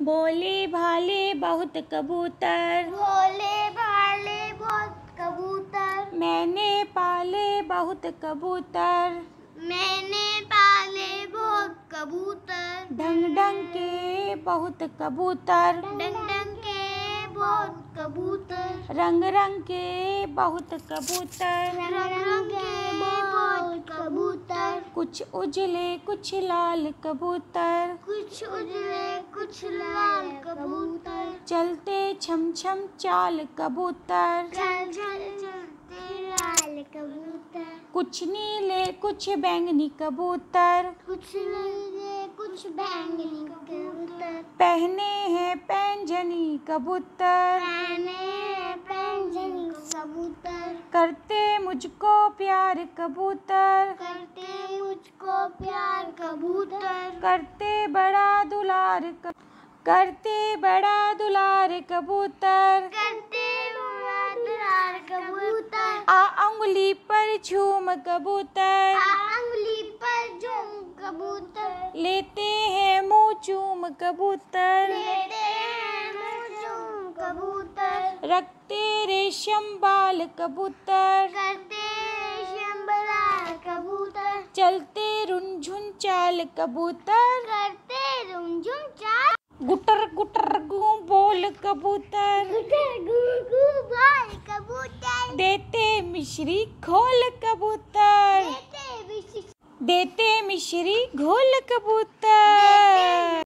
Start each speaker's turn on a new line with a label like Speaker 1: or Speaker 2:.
Speaker 1: भोले भाले बहुत कबूतर
Speaker 2: भोले भाले बहुत कबूतर
Speaker 1: मैंने पाले बहुत कबूतर
Speaker 2: मैंने पाले बहुत कबूतर ढंग ढंग
Speaker 1: के बहुत कबूतर ढंग ढंग के बहुत कबूतर रंग रंग के बहुत कबूतर रंग रंग के बहुत कबूतर कुछ उजले कुछ लाल कबूतर कुछ उजले
Speaker 2: उछलाल कबूतर
Speaker 1: चलते छम छम चाल कबूतर चल
Speaker 2: चल चलते लाल कबूतर
Speaker 1: कुछ नीले कुछ बैंगनी कबूतर
Speaker 2: कुछ नीले कुछ बैंगनी कबूतर
Speaker 1: पहने हैं पैंजनी कबूतर पहने
Speaker 2: पैंजनी कबूतर
Speaker 1: करते मुझको प्यार कबूतर करते प्यार कबूतर करते बड़ा दुलार करते बड़ा दुलार कबूतर करते बड़ा दुलार कबूतर आ उंगली पर झूम कबूतर आ उंगली पर झूम
Speaker 2: कबूतर
Speaker 1: लेते हैं मुँह चूम कबूतर लेते
Speaker 2: हैं मुँह चूम कबूतर
Speaker 1: रखते रेशम बाल कबूतर करते रेशम बाल कबूतर चलते चाल कबूतर करते रुमझुम चाल गुटर गुटर गू बोल कबूतर गुटर गू गू बोल कबूतर देते मिश्री घोल कबूतर देते मिश्री घोल कबूतर